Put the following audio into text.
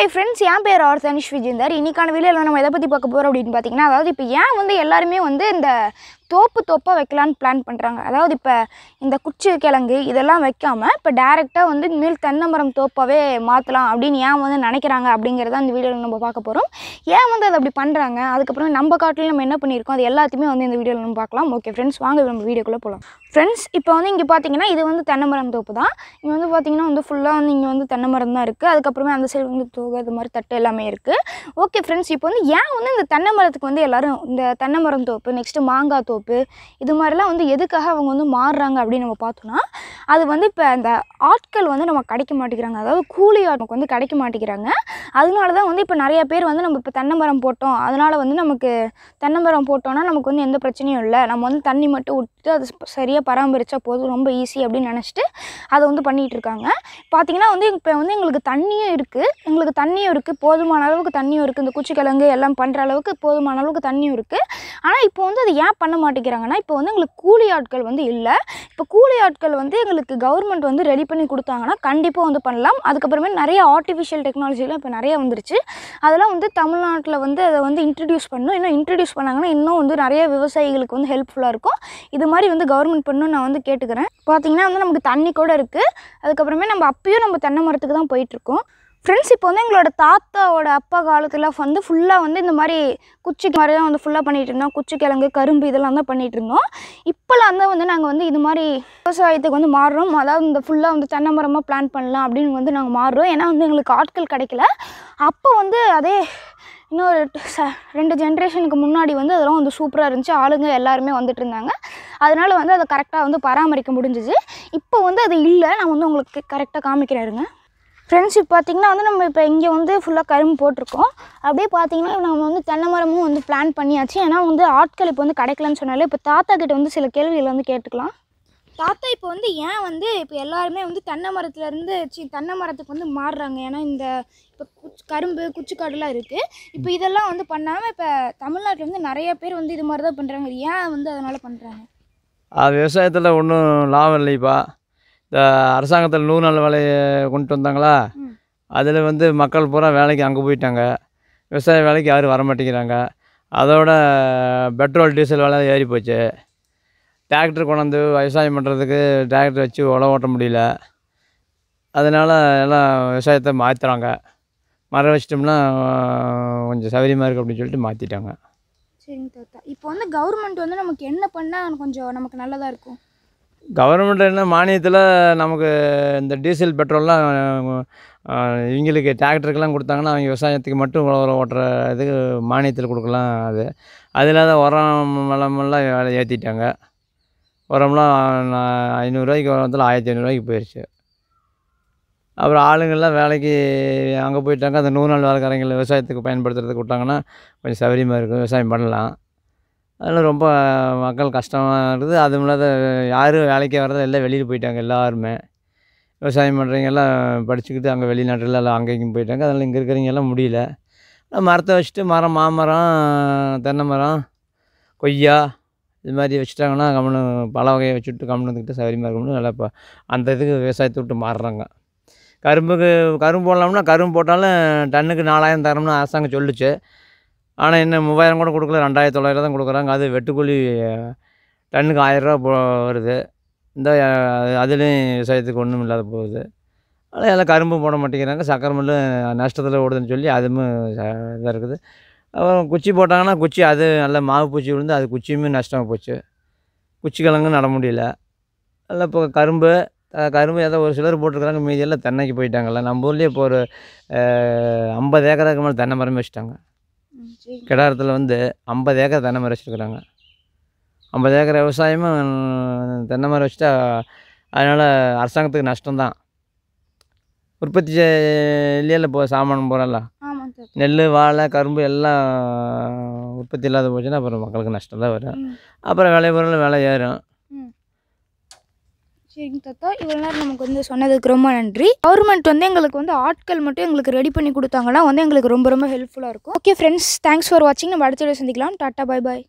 hi friends என் பேர் R Tanishq விஜயந்தர் இன்றைக்கான வீடியோவில் நம்ம எதை பற்றி பார்க்க போகிறோம் அப்படின்னு பார்த்தீங்கன்னா அதாவது இப்போ ஏன் வந்து எல்லாருமே வந்து இந்த தோப்பு தோப்பாக வைக்கலான்னு பிளான் பண்ணுறாங்க அதாவது இப்போ இந்த குச்சி கிழங்கு இதெல்லாம் வைக்காமல் இப்போ டேரெக்டாக வந்து இனிமேல் தென்னை மரம் தோப்பாகவே மாற்றலாம் அப்படின்னு ஏன் வந்து நினைக்கிறாங்க அப்படிங்கிறத அந்த வீடியோவில் நம்ம பார்க்க போகிறோம் ஏன் வந்து அதை அப்படி பண்ணுறாங்க அதுக்கப்புறம் நம்ம காட்டில் நம்ம என்ன பண்ணியிருக்கோம் அது எல்லாத்தையுமே வந்து இந்த வீடியோவில் நம்ம பார்க்கலாம் ஓகே ஃப்ரெண்ட்ஸ் வாங்க நம்ம வீடியோக்குள்ளே போகலாம் ஃப்ரெண்ட்ஸ் இப்போ வந்து இங்கே பார்த்தீங்கன்னா இது வந்து தென்னை மரம் தோப்பு தான் இங்கே வந்து பார்த்திங்கன்னா வந்து ஃபுல்லாக வந்து இங்கே வந்து தென்னை மரம் தான் இருக்குது அதுக்கப்புறமே அந்த சைடு வந்து தோகை அது மாதிரி தட்டு எல்லாமே இருக்குது ஓகே ஃப்ரெண்ட்ஸ் இப்போ வந்து ஏன் வந்து இந்த தென்னை மரத்துக்கு வந்து எல்லோரும் இந்த தென்னை மரம் தோப்பு நெக்ஸ்ட்டு மாங்காய் தோப்பு சோப்பு இது மாதிரிலாம் வந்து எதுக்காக அவங்க வந்து மாறுறாங்க அப்படின்னு நம்ம பார்த்தோன்னா அது வந்து இப்போ அந்த ஆட்கள் வந்து நம்ம கிடைக்க மாட்டேங்கிறாங்க அதாவது கூலி ஆட்களுக்கு வந்து கிடைக்க மாட்டேங்கிறாங்க அதனால தான் வந்து இப்போ நிறையா பேர் வந்து நம்ம இப்போ தென்னமரம் போட்டோம் அதனால் வந்து நமக்கு தென்னமரம் போட்டோன்னா நமக்கு வந்து எந்த பிரச்சனையும் இல்லை நம்ம வந்து தண்ணி மட்டும் விட்டு அது சரியாக பராமரித்தா போதும் ரொம்ப ஈஸி அப்படின்னு நினச்சிட்டு அதை வந்து பண்ணிகிட்டு இருக்காங்க பார்த்தீங்கன்னா வந்து இப்போ வந்து எங்களுக்கு தண்ணியும் இருக்குது எங்களுக்கு தண்ணியும் இருக்குது போதுமான அளவுக்கு தண்ணியும் இருக்குது இந்த குச்சிக்கிழங்கு எல்லாம் பண்ணுற அளவுக்கு போதுமான அளவுக்கு தண்ணியும் இருக்குது ஆனால் இப்போ வந்து அது ஏன் பண்ண மாட்டேங்கிறாங்கன்னா இப்போ வந்து எங்களுக்கு கூலி ஆட்கள் வந்து இல்லை இப்போ கூலி ஆட்கள் வந்து எங்களுக்கு கவர்மெண்ட் வந்து ரெடி பண்ணி கொடுத்தாங்கன்னா கண்டிப்பாக வந்து பண்ணலாம் அதுக்கப்புறமே நிறைய ஆர்டிஃபிஷியல் டெக்னாலஜிலாம் இப்போ நிறைய வந்துருச்சு அதெல்லாம் வந்து தமிழ்நாட்டில் வந்து அதை வந்து இன்ட்ரடியூஸ் பண்ணணும் இன்னும் இன்ட்ரடியூஸ் பண்ணாங்கன்னா இன்னும் வந்து நிறைய விவசாயிகளுக்கு வந்து ஹெல்ப்ஃபுல்லாக இருக்கும் இது மாதிரி வந்து கவர்மெண்ட் பண்ணணும்னு நான் வந்து கேட்டுக்கிறேன் பார்த்திங்கன்னா வந்து நமக்கு தண்ணி கூட இருக்குது அதுக்கப்புறமே நம்ம அப்பயும் நம்ம தென்னை மரத்துக்கு தான் போயிட்டுருக்கோம் ஃப்ரெண்ட்ஸ் இப்போ வந்து எங்களோட தாத்தாவோட அப்பா காலத்தில் வந்து ஃபுல்லாக வந்து இந்த மாதிரி குச்சி மாதிரி தான் வந்து ஃபுல்லாக பண்ணிகிட்டு இருந்தோம் குச்சி கிழங்கு கரும்பு இதெல்லாம் தான் பண்ணிகிட்டு இருந்தோம் இப்போலாம் தான் வந்து நாங்கள் வந்து இது மாதிரி விவசாயத்துக்கு வந்து மாறுறோம் அதாவது இந்த ஃபுல்லாக வந்து தென்னை மரமாக பிளான் பண்ணலாம் அப்படின்னு வந்து நாங்கள் மாறுறோம் ஏன்னா வந்து எங்களுக்கு ஆட்கள் கிடைக்கல அப்போ வந்து அதே இன்னொரு ச ரெண்டு ஜென்ரேஷனுக்கு முன்னாடி வந்து அதெல்லாம் வந்து சூப்பராக இருந்துச்சு ஆளுங்க எல்லாருமே வந்துட்டு இருந்தாங்க அதனால் வந்து அதை கரெக்டாக வந்து பராமரிக்க முடிஞ்சிச்சு இப்போ வந்து அது இல்லை நான் வந்து உங்களுக்கு கரெக்டாக காமிக்கிறாருங்க ஃப்ரெண்ட்ஸ் இப்போ பார்த்திங்கன்னா வந்து நம்ம இப்போ இங்கே வந்து ஃபுல்லாக கரும்பு போட்டிருக்கோம் அப்படியே பார்த்திங்கன்னா நம்ம வந்து தென்னை மரமும் வந்து பிளான் பண்ணியாச்சு ஏன்னா வந்து ஆட்கள் இப்போ வந்து கிடைக்கலன்னு சொன்னாலே இப்போ தாத்தா கிட்ட வந்து சில கேள்விகள் வந்து கேட்டுக்கலாம் தாத்தா இப்போ வந்து ஏன் வந்து இப்போ எல்லாருமே வந்து தென்னை மரத்துலேருந்து சி தென்னை மரத்துக்கு வந்து மாறுறாங்க ஏன்னா இந்த இப்போ குச் கரும்பு குச்சிக்காடுலாம் இருக்குது இப்போ இதெல்லாம் வந்து பண்ணாமல் இப்போ தமிழ்நாட்டில் வந்து நிறைய பேர் வந்து இது மாதிரி தான் பண்ணுறாங்க ஏன் வந்து அதனால் பண்ணுறாங்க விவசாயத்தில் ஒன்றும் லாபம் இல்லைப்பா இந்த அரசாங்கத்தில் நூறு நாள் வேலையை கொண்டு வந்தாங்களா அதில் வந்து மக்கள் பூரா வேலைக்கு அங்கே போயிட்டாங்க விவசாய வேலைக்கு யாரும் வரமாட்டேங்கிறாங்க அதோட பெட்ரோல் டீசல் வேலை ஏறி போச்சு டிராக்டர் கொண்டாந்து விவசாயம் பண்ணுறதுக்கு டிராக்டர் வச்சு உழவு ஓட்ட முடியல அதனால் எல்லாம் விவசாயத்தை மாற்றுறாங்க மரம் வச்சிட்டோம்னா கொஞ்சம் சௌகரியமாக இருக்குது அப்படின்னு சொல்லிட்டு மாற்றிட்டாங்க சரிங்க தாத்தா இப்போ வந்து கவர்மெண்ட் வந்து நமக்கு என்ன பண்ணால் கொஞ்சம் நமக்கு நல்லதாக இருக்கும் கவர்மெண்ட் என்ன மானியத்தில் நமக்கு இந்த டீசல் பெட்ரோல்லாம் இவங்களுக்கு டிராக்டருக்கெல்லாம் கொடுத்தாங்கன்னா அவங்க விவசாயத்துக்கு மட்டும் உழவு ஓட்டுற இதுக்கு மானியத்தில் கொடுக்கலாம் அது அது இல்லாத உரம் வளமெல்லாம் வேலை ஏற்றிட்டாங்க உரம்லாம் ஐநூறுரூவாய்க்கு உரத்தில் ஆயிரத்தி ஐநூறுரூவாய்க்கு போயிடுச்சு அப்புறம் ஆளுங்கள்லாம் வேலைக்கு அங்கே போயிட்டாங்க அந்த நூறு நாள் வேலைக்காரங்களை விவசாயத்துக்கு பயன்படுத்துறதுக்கு விட்டாங்கன்னா கொஞ்சம் சௌகரியமாக இருக்கும் விவசாயம் பண்ணலாம் அதெல்லாம் ரொம்ப மக்கள் கஷ்டமாக இருக்குது அதுவும் இல்லாத யாரும் வேலைக்கே வர்றது எல்லாம் வெளியில் போயிட்டாங்க எல்லாருமே விவசாயம் பண்ணுறவங்க எல்லாம் படிச்சுக்கிட்டு அங்கே வெளிநாட்டில் எல்லாம் அங்கேயும் போயிட்டாங்க அதனால் இங்கே இருக்கிறவங்க எல்லாம் முடியல மரத்தை வச்சுட்டு மரம் மாமரம் தென்னை மரம் கொய்யா இது மாதிரி வச்சுட்டாங்கன்னா கம்னு பல வகையை வச்சுட்டு கம்னுக்கிட்ட சௌகரியமாக இருக்கும்னு நல்லா இப்போ அந்த இதுக்கு விவசாயத்தை விட்டு மாறுறாங்க கரும்புக்கு கரும்பு போடலாம்னா கரும்பு போட்டாலும் டன்னுக்கு நாலாயிரம் தரணும்னு அரசாங்கம் சொல்லிச்சு ஆனால் என்ன மூவாயிரம் கூட கொடுக்கல ரெண்டாயிரத்தி தொள்ளாயிரம் தான் கொடுக்குறாங்க அது வெட்டுக்கூலி டன்னுக்கு ஆயிரரூவா போ வருது இந்த அதுலேயும் விவசாயத்துக்கு ஒன்றும் இல்லாத போகுது ஆனால் எல்லாம் கரும்பு போட மாட்டேங்கிறாங்க சக்கரை மில்லு நஷ்டத்தில் ஓடுதுன்னு சொல்லி அதுவும் இதாக இருக்குது அப்புறம் குச்சி போட்டாங்கன்னா குச்சி அது நல்லா மாவு பூச்சி விழுந்து அது குச்சியுமே நஷ்டமாக போச்சு குச்சி கிழங்கு நட முடியல அதில் இப்போ கரும்பு கரும்பு ஏதோ ஒரு சிலர் போட்டிருக்கிறாங்க மீதியெல்லாம் தென்னைக்கு போயிட்டாங்கல்ல நம்ம ஊர்லேயே இப்போ ஒரு ஐம்பது ஏக்கராக்கு மேலே தென்னை மரம் வச்சுட்டாங்க கிடாரத்தில் வந்து ஐம்பது ஏக்கர் தென்னை மரம் வச்சுருக்குறாங்க ஐம்பது ஏக்கர் விவசாயமும் தென்னை மரம் வச்சுட்டா அதனால் அரசாங்கத்துக்கு நஷ்டம்தான் உற்பத்தி இல்லையில போ சாமான் போகிறல்ல நெல் வாழை கரும்பு எல்லாம் உற்பத்தி இல்லாத போச்சுன்னா அப்புறம் மக்களுக்கு நஷ்டம் தான் வரும் அப்புறம் விளைபொருள் விலை ஏறும் சரிங்க தாத்தா இவ்வளோ நேரம் நமக்கு வந்து சொன்னதுக்கு ரொம்ப நன்றி கவர்மெண்ட் வந்து எங்களுக்கு வந்து ஆட்கள் மட்டும் எங்களுக்கு ரெடி பண்ணி கொடுத்தாங்கன்னா வந்து எங்களுக்கு ரொம்ப ரொம்ப ஹெல்ப்ஃபுல்லாக இருக்கும் ஓகே ஃப்ரெண்ட்ஸ் தேங்க்ஸ் ஃபார் வாட்சிங் நம்ம அடுத்த வீடியோ சந்திக்கலாம் டாட்டா பாய் பாய்